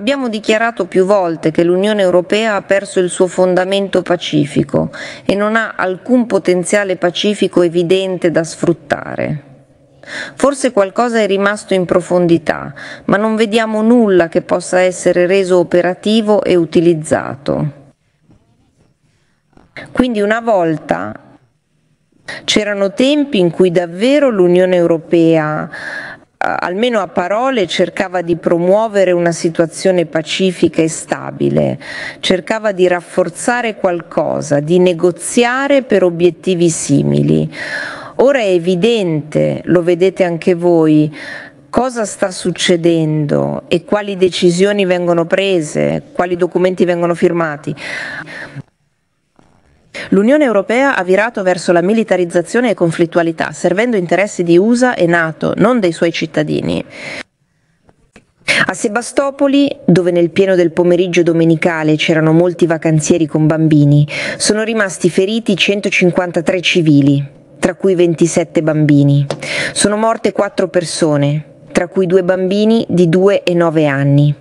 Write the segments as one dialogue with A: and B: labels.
A: Abbiamo dichiarato più volte che l'Unione Europea ha perso il suo fondamento pacifico e non ha alcun potenziale pacifico evidente da sfruttare. Forse qualcosa è rimasto in profondità, ma non vediamo nulla che possa essere reso operativo e utilizzato. Quindi una volta c'erano tempi in cui davvero l'Unione Europea almeno a parole cercava di promuovere una situazione pacifica e stabile, cercava di rafforzare qualcosa, di negoziare per obiettivi simili. Ora è evidente, lo vedete anche voi, cosa sta succedendo e quali decisioni vengono prese, quali documenti vengono firmati. L'Unione Europea ha virato verso la militarizzazione e conflittualità, servendo interessi di USA e NATO, non dei suoi cittadini. A Sebastopoli, dove nel pieno del pomeriggio domenicale c'erano molti vacanzieri con bambini, sono rimasti feriti 153 civili, tra cui 27 bambini. Sono morte 4 persone, tra cui 2 bambini di 2 e 9 anni.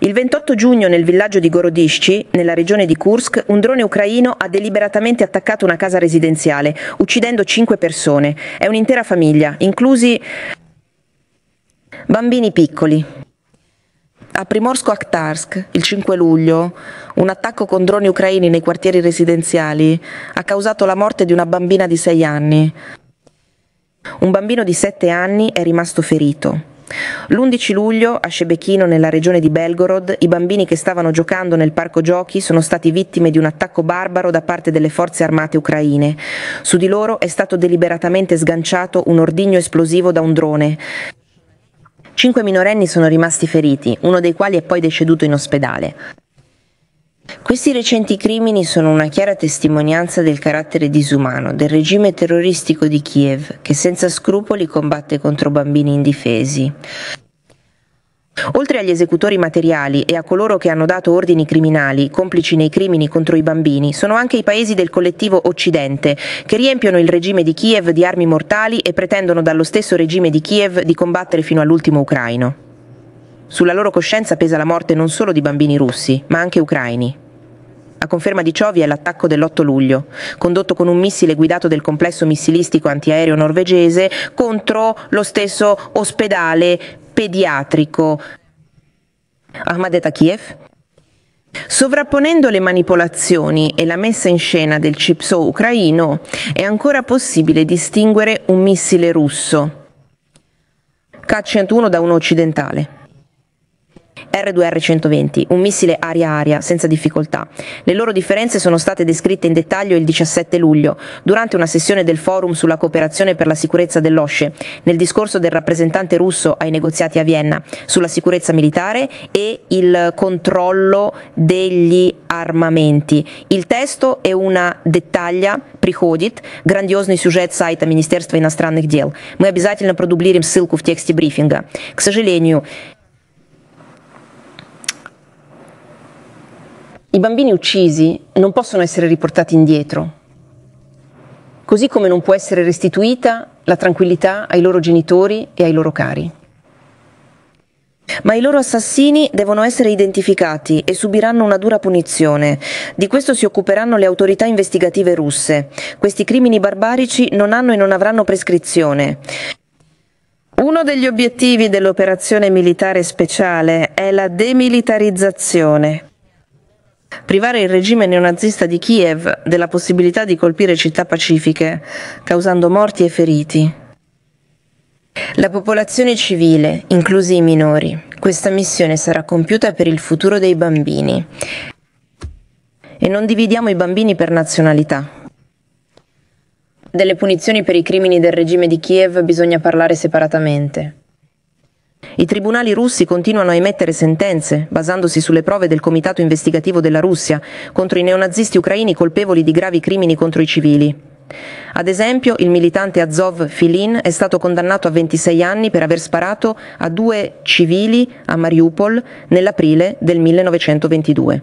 A: Il 28 giugno nel villaggio di Gorodisci, nella regione di Kursk, un drone ucraino ha deliberatamente attaccato una casa residenziale, uccidendo cinque persone. È un'intera famiglia, inclusi bambini piccoli. A Primorsko-Aktarsk, il 5 luglio, un attacco con droni ucraini nei quartieri residenziali ha causato la morte di una bambina di 6 anni. Un bambino di 7 anni è rimasto ferito. L'11 luglio a Scebechino, nella regione di Belgorod, i bambini che stavano giocando nel parco giochi sono stati vittime di un attacco barbaro da parte delle forze armate ucraine. Su di loro è stato deliberatamente sganciato un ordigno esplosivo da un drone. Cinque minorenni sono rimasti feriti, uno dei quali è poi deceduto in ospedale. Questi recenti crimini sono una chiara testimonianza del carattere disumano del regime terroristico di Kiev, che senza scrupoli combatte contro bambini indifesi. Oltre agli esecutori materiali e a coloro che hanno dato ordini criminali, complici nei crimini contro i bambini, sono anche i paesi del collettivo Occidente, che riempiono il regime di Kiev di armi mortali e pretendono dallo stesso regime di Kiev di combattere fino all'ultimo ucraino. Sulla loro coscienza pesa la morte non solo di bambini russi, ma anche ucraini. A conferma di ciò vi è l'attacco dell'8 luglio, condotto con un missile guidato del complesso missilistico antiaereo norvegese contro lo stesso ospedale pediatrico Ahmadeta Kiev. Sovrapponendo le manipolazioni e la messa in scena del CIPSO ucraino, è ancora possibile distinguere un missile russo, K-101 da uno occidentale. R2R120, un missile aria-aria senza difficoltà. Le loro differenze sono state descritte in dettaglio il 17 luglio, durante una sessione del forum sulla cooperazione per la sicurezza dell'OSCE, nel discorso del rappresentante russo ai negoziati a Vienna sulla sicurezza militare e il controllo degli armamenti. Il testo è una dettaglia приходит грандиозный сюжет сайта Министерства иностранных дел. Мы обязательно продублируем ссылку в тексте брифинга. К сожалению, I bambini uccisi non possono essere riportati indietro, così come non può essere restituita la tranquillità ai loro genitori e ai loro cari. Ma i loro assassini devono essere identificati e subiranno una dura punizione. Di questo si occuperanno le autorità investigative russe. Questi crimini barbarici non hanno e non avranno prescrizione. Uno degli obiettivi dell'operazione militare speciale è la demilitarizzazione. Privare il regime neonazista di Kiev della possibilità di colpire città pacifiche, causando morti e feriti. La popolazione civile, inclusi i minori, questa missione sarà compiuta per il futuro dei bambini. E non dividiamo i bambini per nazionalità. Delle punizioni per i crimini del regime di Kiev bisogna parlare separatamente. I tribunali russi continuano a emettere sentenze, basandosi sulle prove del Comitato investigativo della Russia, contro i neonazisti ucraini colpevoli di gravi crimini contro i civili. Ad esempio, il militante Azov Filin è stato condannato a 26 anni per aver sparato a due civili a Mariupol nell'aprile del 1922.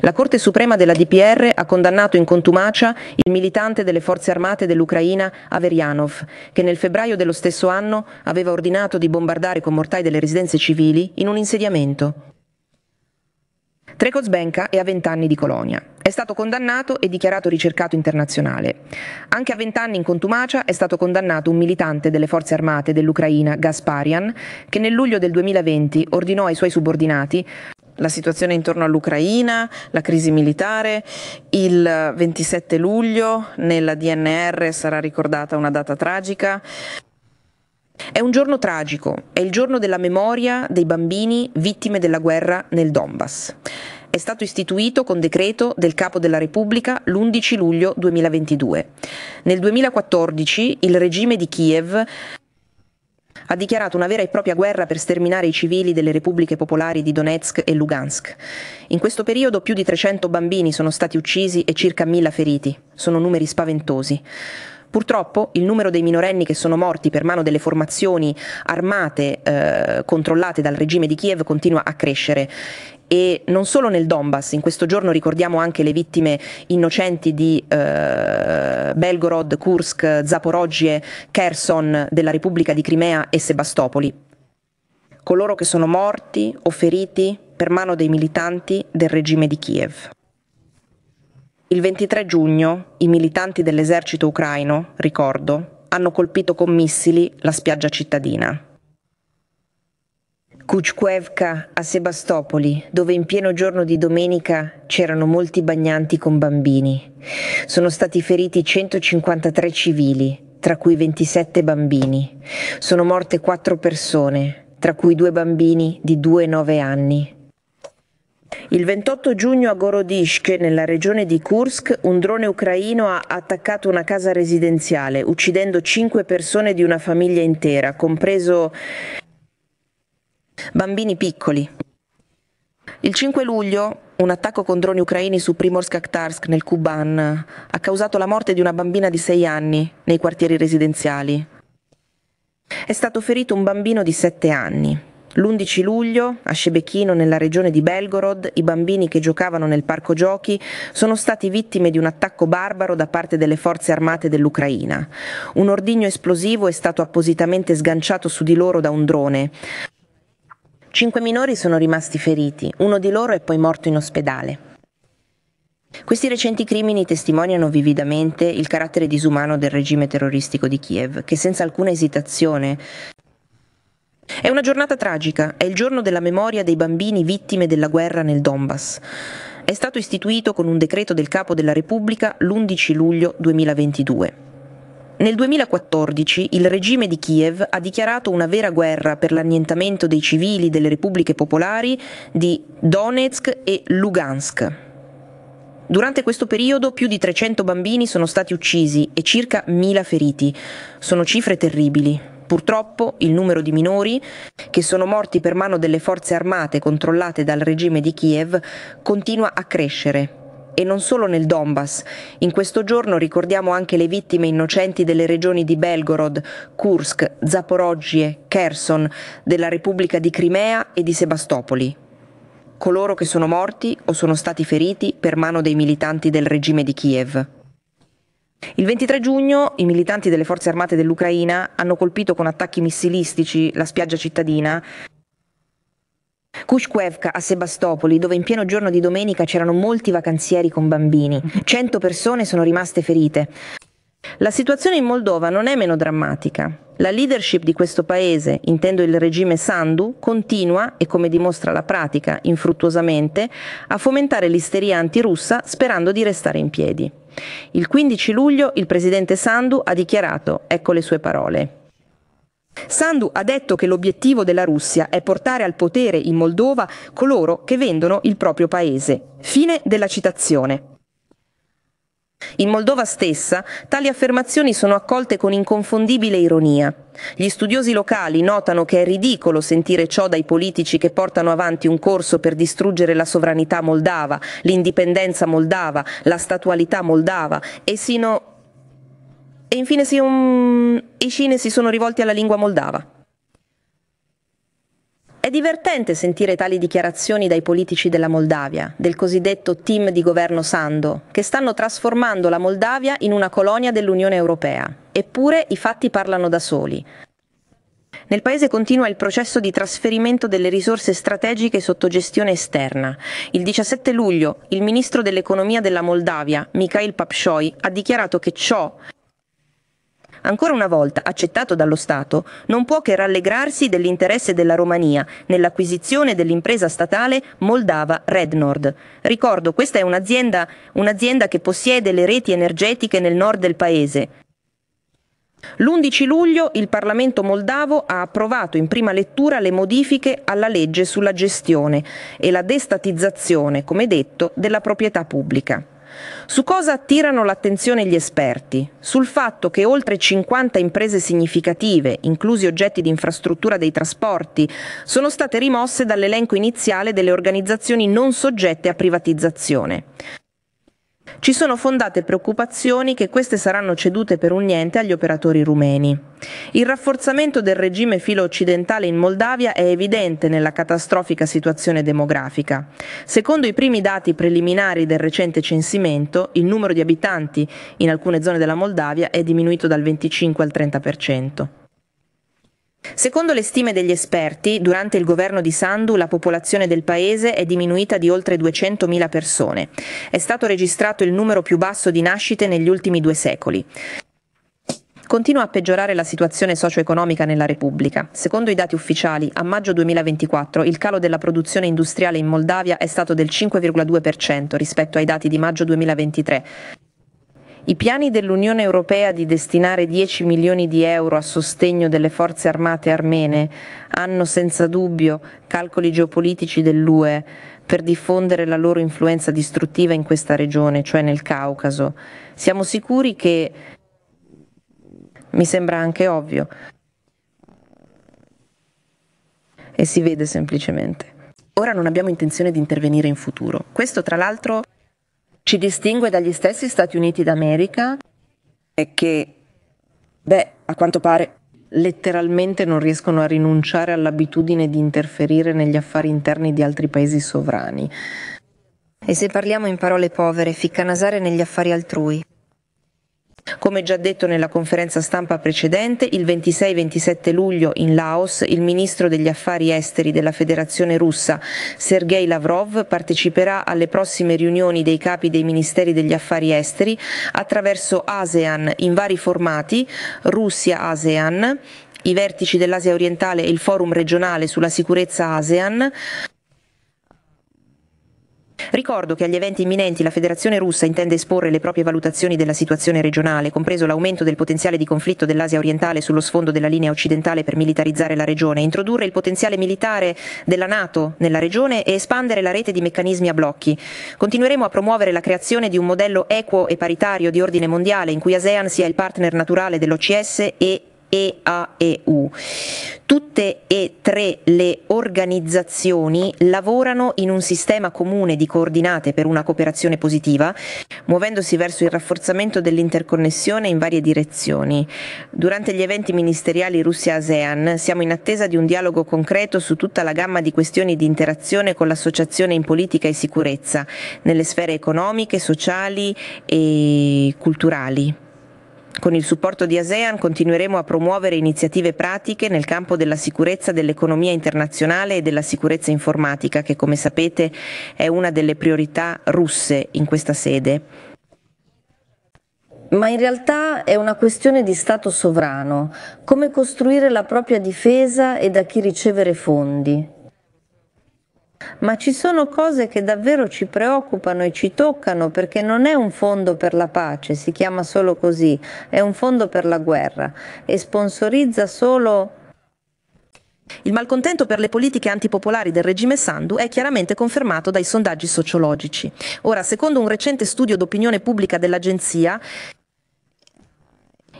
A: La Corte Suprema della DPR ha condannato in contumacia il militante delle forze armate dell'Ucraina Averianov, che nel febbraio dello stesso anno aveva ordinato di bombardare con mortai delle residenze civili in un insediamento. Trekozbenka è a 20 anni di colonia. È stato condannato e dichiarato ricercato internazionale. Anche a 20 anni in contumacia è stato condannato un militante delle forze armate dell'Ucraina, Gasparian, che nel luglio del 2020 ordinò ai suoi subordinati la situazione intorno all'Ucraina, la crisi militare. Il 27 luglio nella DNR sarà ricordata una data tragica. È un giorno tragico, è il giorno della memoria dei bambini vittime della guerra nel Donbass. È stato istituito con decreto del Capo della Repubblica l'11 luglio 2022. Nel 2014 il regime di Kiev ha dichiarato una vera e propria guerra per sterminare i civili delle repubbliche popolari di Donetsk e Lugansk. In questo periodo più di 300 bambini sono stati uccisi e circa 1000 feriti. Sono numeri spaventosi. Purtroppo il numero dei minorenni che sono morti per mano delle formazioni armate eh, controllate dal regime di Kiev continua a crescere e non solo nel Donbass, in questo giorno ricordiamo anche le vittime innocenti di eh, Belgorod, Kursk, Zaporogie, Kherson della Repubblica di Crimea e Sebastopoli. Coloro che sono morti o feriti per mano dei militanti del regime di Kiev. Il 23 giugno i militanti dell'esercito ucraino, ricordo, hanno colpito con missili la spiaggia cittadina. Kuchkuevka a Sebastopoli, dove in pieno giorno di domenica c'erano molti bagnanti con bambini. Sono stati feriti 153 civili, tra cui 27 bambini. Sono morte 4 persone, tra cui due bambini di 2 e 9 anni. Il 28 giugno a Gorodishk, nella regione di Kursk, un drone ucraino ha attaccato una casa residenziale, uccidendo cinque persone di una famiglia intera, compreso Bambini piccoli. Il 5 luglio un attacco con droni ucraini su Primorsk-Aktarsk nel Kuban ha causato la morte di una bambina di 6 anni nei quartieri residenziali. È stato ferito un bambino di 7 anni. L'11 luglio, a Scebechino, nella regione di Belgorod, i bambini che giocavano nel parco giochi sono stati vittime di un attacco barbaro da parte delle forze armate dell'Ucraina. Un ordigno esplosivo è stato appositamente sganciato su di loro da un drone. Cinque minori sono rimasti feriti, uno di loro è poi morto in ospedale. Questi recenti crimini testimoniano vividamente il carattere disumano del regime terroristico di Kiev, che senza alcuna esitazione è una giornata tragica, è il giorno della memoria dei bambini vittime della guerra nel Donbass. È stato istituito con un decreto del Capo della Repubblica l'11 luglio 2022. Nel 2014 il regime di Kiev ha dichiarato una vera guerra per l'annientamento dei civili delle repubbliche popolari di Donetsk e Lugansk. Durante questo periodo più di 300 bambini sono stati uccisi e circa 1000 feriti. Sono cifre terribili. Purtroppo il numero di minori che sono morti per mano delle forze armate controllate dal regime di Kiev continua a crescere e non solo nel Donbass. In questo giorno ricordiamo anche le vittime innocenti delle regioni di Belgorod, Kursk, Zaporoggie, Kherson, della Repubblica di Crimea e di Sebastopoli. Coloro che sono morti o sono stati feriti per mano dei militanti del regime di Kiev. Il 23 giugno i militanti delle forze armate dell'Ucraina hanno colpito con attacchi missilistici la spiaggia cittadina Kushkwevka a Sebastopoli, dove in pieno giorno di domenica c'erano molti vacanzieri con bambini. 100 persone sono rimaste ferite. La situazione in Moldova non è meno drammatica. La leadership di questo paese, intendo il regime Sandu, continua, e come dimostra la pratica, infruttuosamente, a fomentare l'isteria antirussa sperando di restare in piedi. Il 15 luglio il presidente Sandu ha dichiarato, ecco le sue parole, Sandu ha detto che l'obiettivo della Russia è portare al potere in Moldova coloro che vendono il proprio paese. Fine della citazione. In Moldova stessa tali affermazioni sono accolte con inconfondibile ironia. Gli studiosi locali notano che è ridicolo sentire ciò dai politici che portano avanti un corso per distruggere la sovranità moldava, l'indipendenza moldava, la statualità moldava e sino e infine si un... i cine si sono rivolti alla lingua moldava. È divertente sentire tali dichiarazioni dai politici della Moldavia, del cosiddetto team di governo Sando, che stanno trasformando la Moldavia in una colonia dell'Unione Europea. Eppure i fatti parlano da soli. Nel paese continua il processo di trasferimento delle risorse strategiche sotto gestione esterna. Il 17 luglio il ministro dell'economia della Moldavia, Mikhail Papshoi, ha dichiarato che ciò ancora una volta accettato dallo Stato, non può che rallegrarsi dell'interesse della Romania nell'acquisizione dell'impresa statale Moldava Rednord. Ricordo, questa è un'azienda, un'azienda che possiede le reti energetiche nel nord del paese. L'11 luglio il Parlamento moldavo ha approvato in prima lettura le modifiche alla legge sulla gestione e la destatizzazione, come detto, della proprietà pubblica. Su cosa attirano l'attenzione gli esperti? Sul fatto che oltre 50 imprese significative, inclusi oggetti di infrastruttura dei trasporti, sono state rimosse dall'elenco iniziale delle organizzazioni non soggette a privatizzazione. Ci sono fondate preoccupazioni che queste saranno cedute per un niente agli operatori rumeni. Il rafforzamento del regime filo occidentale in Moldavia è evidente nella catastrofica situazione demografica. Secondo i primi dati preliminari del recente censimento, il numero di abitanti in alcune zone della Moldavia è diminuito dal 25 al 30%. Secondo le stime degli esperti, durante il governo di Sandu la popolazione del paese è diminuita di oltre 200.000 persone. È stato registrato il numero più basso di nascite negli ultimi due secoli. Continua a peggiorare la situazione socio-economica nella Repubblica. Secondo i dati ufficiali, a maggio 2024 il calo della produzione industriale in Moldavia è stato del 5,2% rispetto ai dati di maggio 2023. I piani dell'Unione Europea di destinare 10 milioni di euro a sostegno delle forze armate armene hanno senza dubbio calcoli geopolitici dell'UE per diffondere la loro influenza distruttiva in questa regione, cioè nel Caucaso. Siamo sicuri che, mi sembra anche ovvio, e si vede semplicemente. Ora non abbiamo intenzione di intervenire in futuro. Questo tra l'altro ci distingue dagli stessi Stati Uniti d'America? È che, beh, a quanto pare letteralmente non riescono a rinunciare all'abitudine di interferire negli affari interni di altri paesi sovrani. E se parliamo in parole povere, ficcanasare negli affari altrui, come già detto nella conferenza stampa precedente, il 26-27 luglio in Laos il ministro degli affari esteri della Federazione russa, Sergei Lavrov, parteciperà alle prossime riunioni dei capi dei ministeri degli affari esteri attraverso ASEAN in vari formati, Russia-ASEAN, i vertici dell'Asia orientale e il forum regionale sulla sicurezza ASEAN, Ricordo che agli eventi imminenti la Federazione russa intende esporre le proprie valutazioni della situazione regionale, compreso l'aumento del potenziale di conflitto dell'Asia orientale sullo sfondo della linea occidentale per militarizzare la regione, introdurre il potenziale militare della Nato nella regione e espandere la rete di meccanismi a blocchi. Continueremo a promuovere la creazione di un modello equo e paritario di ordine mondiale in cui ASEAN sia il partner naturale dell'OCS e EAEU. Tutte e tre le organizzazioni lavorano in un sistema comune di coordinate per una cooperazione positiva, muovendosi verso il rafforzamento dell'interconnessione in varie direzioni. Durante gli eventi ministeriali Russia-ASEAN siamo in attesa di un dialogo concreto su tutta la gamma di questioni di interazione con l'associazione in politica e sicurezza, nelle sfere economiche, sociali e culturali. Con il supporto di ASEAN continueremo a promuovere iniziative pratiche nel campo della sicurezza dell'economia internazionale e della sicurezza informatica, che come sapete è una delle priorità russe in questa sede. Ma in realtà è una questione di Stato sovrano, come costruire la propria difesa e da chi ricevere fondi. Ma ci sono cose che davvero ci preoccupano e ci toccano perché non è un fondo per la pace, si chiama solo così, è un fondo per la guerra e sponsorizza solo il malcontento per le politiche antipopolari del regime Sandu è chiaramente confermato dai sondaggi sociologici. Ora, secondo un recente studio d'opinione pubblica dell'agenzia,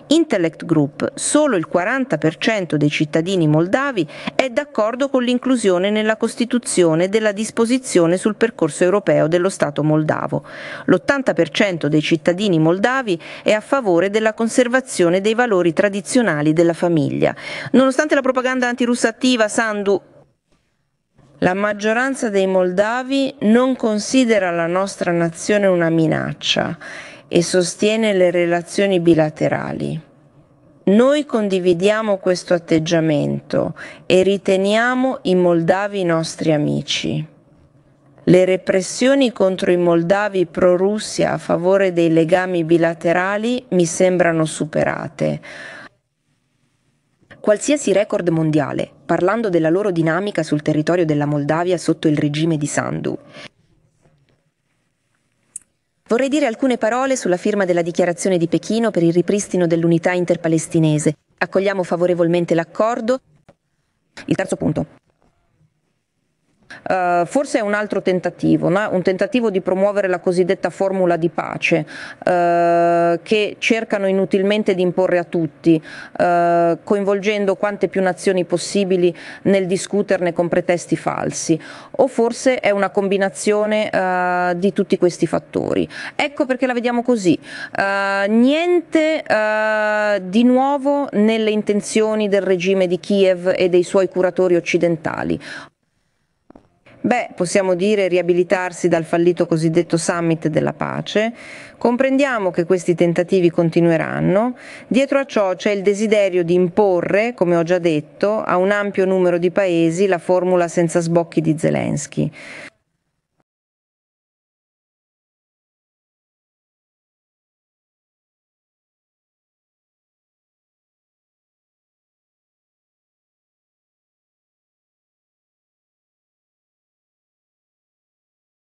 A: Intellect Group, solo il 40% dei cittadini moldavi è d'accordo con l'inclusione nella Costituzione della disposizione sul percorso europeo dello Stato moldavo. L'80% dei cittadini moldavi è a favore della conservazione dei valori tradizionali della famiglia. Nonostante la propaganda antirussa attiva, Sandu la maggioranza dei moldavi non considera la nostra nazione una minaccia e sostiene le relazioni bilaterali. Noi condividiamo questo atteggiamento e riteniamo i moldavi nostri amici. Le repressioni contro i moldavi pro-Russia a favore dei legami bilaterali mi sembrano superate. Qualsiasi record mondiale, parlando della loro dinamica sul territorio della Moldavia sotto il regime di Sandu. Vorrei dire alcune parole sulla firma della dichiarazione di Pechino per il ripristino dell'unità interpalestinese. Accogliamo favorevolmente l'accordo. Il terzo punto eh, forse è un altro tentativo, no? un tentativo di promuovere la cosiddetta formula di pace eh, che cercano inutilmente di imporre a tutti, eh, coinvolgendo quante più nazioni possibili nel discuterne con pretesti falsi, o forse è una combinazione eh, di tutti questi fattori. Ecco perché la vediamo così, eh, niente eh, di nuovo nelle intenzioni del regime di Kiev e dei suoi curatori occidentali. Beh, possiamo dire riabilitarsi dal fallito cosiddetto summit della pace, comprendiamo che questi tentativi continueranno, dietro a ciò c'è il desiderio di imporre, come ho già detto, a un ampio numero di paesi la formula senza sbocchi di Zelensky.